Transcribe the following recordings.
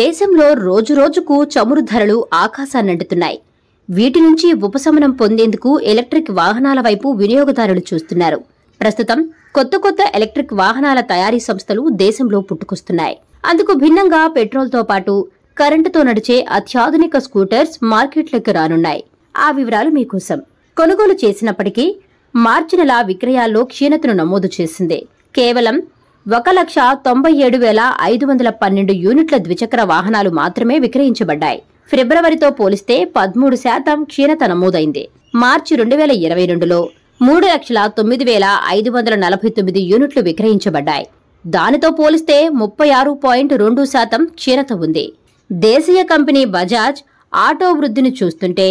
దేశంలో రోజురోజుకు చమురు ధరలు ఆకాశాన్నంటుతున్నాయి వీటి నుంచి ఉపశమనం పొందేందుకు ఎలక్ట్రిక్ వాహనాల వైపు వినియోగదారులు చూస్తున్నారు ప్రస్తుతం కొత్త కొత్త ఎలక్ట్రిక్ వాహనాల తయారీ సంస్థలు దేశంలో పుట్టుకొస్తున్నాయి అందుకు భిన్నంగా పెట్రోల్తో పాటు కరెంటుతో నడిచే అత్యాధునిక స్కూటర్స్ మార్కెట్లోకి రానున్నాయి ఆ వివరాలు మీకోసం కొనుగోలు చేసినప్పటికీ మార్చి నెల విక్రయాల్లో క్షీణతను నమోదు చేసింది కేవలం ఒక లక్ష తొంభై ఏడు వేల ఐదు వందల పన్నెండు యూనిట్ల ద్విచక్ర వాహనాలు మాత్రమే విక్రయించబడ్డాయి ఫిబ్రవరితో పోలిస్తే పదమూడు శాతం క్షీణత నమోదైంది మార్చి రెండు వేల ఇరవై రెండులో మూడు లక్షల తొమ్మిది వేల ఐదు వందల నలభై తొమ్మిది యూనిట్లు విక్రయించబడ్డాయి దానితో పోలిస్తే ముప్పై ఆరు పాయింట్ రెండు శాతం క్షీణత ఉంది దేశీయ కంపెనీ బజాజ్ ఆటో వృద్ధిని చూస్తుంటే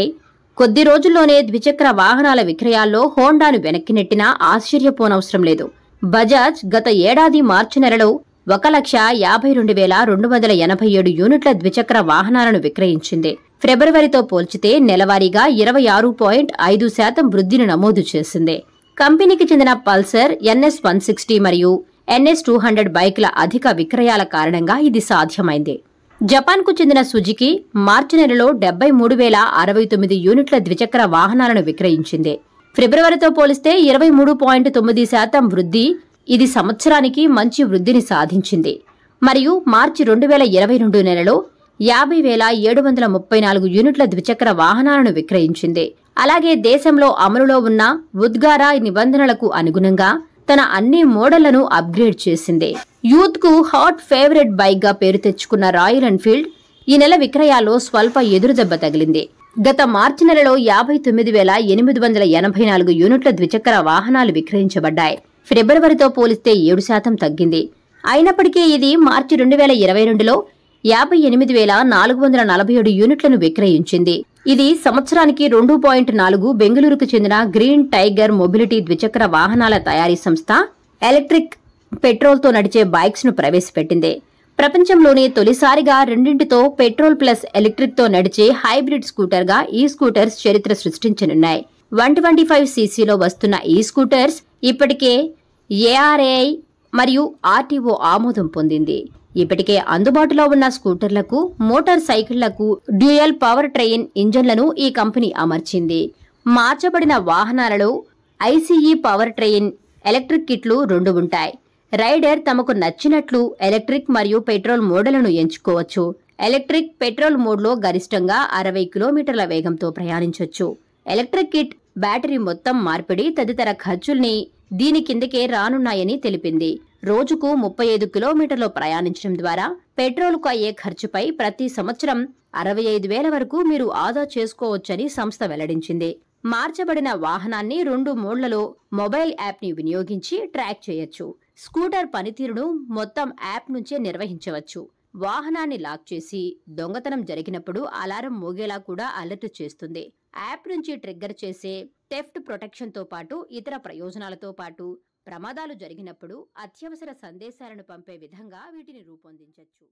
కొద్ది రోజుల్లోనే ద్విచక్ర వాహనాల విక్రయాల్లో హోండాను వెనక్కి నెట్టినా ఆశ్చర్యపోనవసరం లేదు బజాజ్ గత ఏడాది మార్చి నెలలో ఒక లక్ష యాభై రెండు వేల రెండు వందల ఎనభై ఏడు యూనిట్ల ద్విచక్ర వాహనాలను విక్రయించింది ఫిబ్రవరితో పోల్చితే నెలవారీగా ఇరవై ఆరు పాయింట్ ఐదు శాతం వృద్ధిని నమోదు చేసింది కంపెనీకి చెందిన పల్సర్ ఎన్ఎస్ వన్ సిక్స్టీ మరియు ఎన్ఎస్ టూ హండ్రెడ్ బైక్ల అధిక విక్రయాల కారణంగా ఇది సాధ్యమైంది జపాన్కు చెందిన సుజుకి మార్చి నెలలో డెబ్బై మూడు వేల అరవై తొమ్మిది యూనిట్ల ద్విచక్ర వాహనాలను విక్రయించింది ఫిబ్రవరితో పోలిస్తే ఇరవై మూడు పాయింట్ తొమ్మిది శాతం వృద్ధి ఇది సంవత్సరానికి మంచి వృద్ధిని సాధించింది మరియు మార్చి రెండు వేల ఇరవై రెండు నెలలో యాభై వేల ఏడు వందల ముప్పై నాలుగు యూనిట్ల ద్విచక్ర వాహనాలను విక్రయించింది అలాగే దేశంలో అమలులో ఉన్న ఉద్గార నిబంధనలకు అనుగుణంగా తన అన్ని మోడళ్లను అప్గ్రేడ్ చేసింది యూత్ కు హాట్ ఫేవరెట్ బైక్ గా పేరు తెచ్చుకున్న రాయల్ ఎన్ఫీల్డ్ ఈ నెల విక్రయాల్లో స్వల్ప ఎదురుదెబ్బ తగిలింది గత మార్చి నెలలో యాభై తొమ్మిది వేల ఎనిమిది వందల ఎనభై నాలుగు యూనిట్ల ద్విచక్ర వాహనాలు విక్రయించబడ్డాయి ఫిబ్రవరితో పోలిస్తే ఏడు శాతం తగ్గింది అయినప్పటికీ ఇది మార్చి రెండు వేల ఇరవై రెండులో యాభై ఎనిమిది వేల నాలుగు వందల నలభై ఏడు యూనిట్లను విక్రయించింది ఇది సంవత్సరానికి రెండు పాయింట్ నాలుగు బెంగళూరుకు చెందిన గ్రీన్ టైగర్ మొబిలిటీ ద్విచక్ర వాహనాల తయారీ సంస్థ ఎలక్ట్రిక్ పెట్రోల్తో నడిచే బైక్స్ను ప్రవేశపెట్టింది ప్రపంచంలోనే తొలిసారిగా రెండింటితో పెట్రోల్ ప్లస్ ఎలక్ట్రిక్తో నడిచే హైబ్రిడ్ స్కూటర్గా ఈ స్కూటర్స్ చరిత్ర సృష్టించనున్నాయి వన్ ట్వంటీ ఫైవ్ సీసీలో వస్తున్న ఈ స్కూటర్స్ ఇప్పటికే ఏఆర్ఏఐ మరియు ఆర్టీఓ ఆమోదం పొందింది ఇప్పటికే అందుబాటులో ఉన్న స్కూటర్లకు మోటార్ సైకిళ్లకు డ్యూయల్ పవర్ ట్రైన్ ఇంజన్లను ఈ కంపెనీ అమర్చింది మార్చబడిన వాహనాలలో ఐసీఈ పవర్ ట్రైన్ ఎలక్ట్రిక్ కిట్లు రెండు ఉంటాయి రైడర్ తమకు నచ్చినట్లు ఎలక్ట్రిక్ మరియు పెట్రోల్ మోడలను ఎంచుకోవచ్చు ఎలక్ట్రిక్ పెట్రోల్ మోడ్లో గరిష్టంగా అరవై కిలోమీటర్ల వేగంతో ప్రయాణించవచ్చు ఎలక్ట్రిక్ కిట్ బ్యాటరీ మొత్తం మార్పిడి తదితర ఖర్చుల్ని దీని కిందకే రానున్నాయని తెలిపింది రోజుకు ముప్పై ఐదు కిలోమీటర్లు ప్రయాణించడం ద్వారా పెట్రోల్కు అయ్యే ఖర్చుపై ప్రతి సంవత్సరం అరవై ఐదు వేల వరకు మీరు ఆదా చేసుకోవచ్చని సంస్థ వెల్లడించింది మార్చబడిన వాహనాన్ని రెండు మోడ్లలో మొబైల్ యాప్ని వినియోగించి ట్రాక్ చేయొచ్చు స్కూటర్ పనితీరును మొత్తం యాప్ నుంచే నిర్వహించవచ్చు వాహనాన్ని లాక్ చేసి దొంగతనం జరిగినప్పుడు అలారం మోగేలా కూడా అలర్ట్ చేస్తుంది యాప్ నుంచి ట్రిగ్గర్ చేసే టెఫ్ట్ ప్రొటెక్షన్తో పాటు ఇతర ప్రయోజనాలతో పాటు ప్రమాదాలు జరిగినప్పుడు అత్యవసర సందేశాలను పంపే విధంగా వీటిని రూపొందించవచ్చు